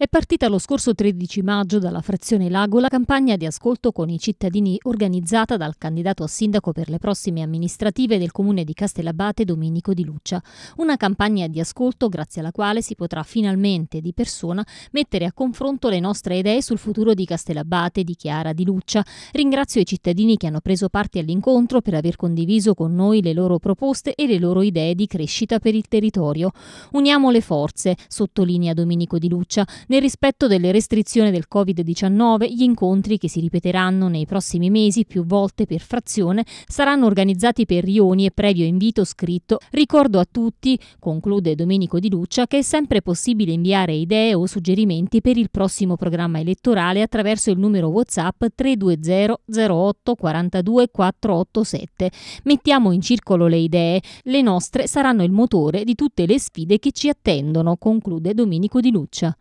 È partita lo scorso 13 maggio dalla frazione Lago la campagna di ascolto con i cittadini organizzata dal candidato a sindaco per le prossime amministrative del comune di Castellabate Domenico Di Luccia. Una campagna di ascolto grazie alla quale si potrà finalmente di persona mettere a confronto le nostre idee sul futuro di Castellabate, di Chiara, di Luccia. Ringrazio i cittadini che hanno preso parte all'incontro per aver condiviso con noi le loro proposte e le loro idee di crescita per il territorio. Uniamo le forze, sottolinea Domenico Di Luccia, nel rispetto delle restrizioni del Covid-19, gli incontri che si ripeteranno nei prossimi mesi più volte per frazione saranno organizzati per rioni e previo invito scritto. Ricordo a tutti, conclude Domenico Di Luccia, che è sempre possibile inviare idee o suggerimenti per il prossimo programma elettorale attraverso il numero WhatsApp 320 08 42 487. Mettiamo in circolo le idee, le nostre saranno il motore di tutte le sfide che ci attendono, conclude Domenico Di Luccia.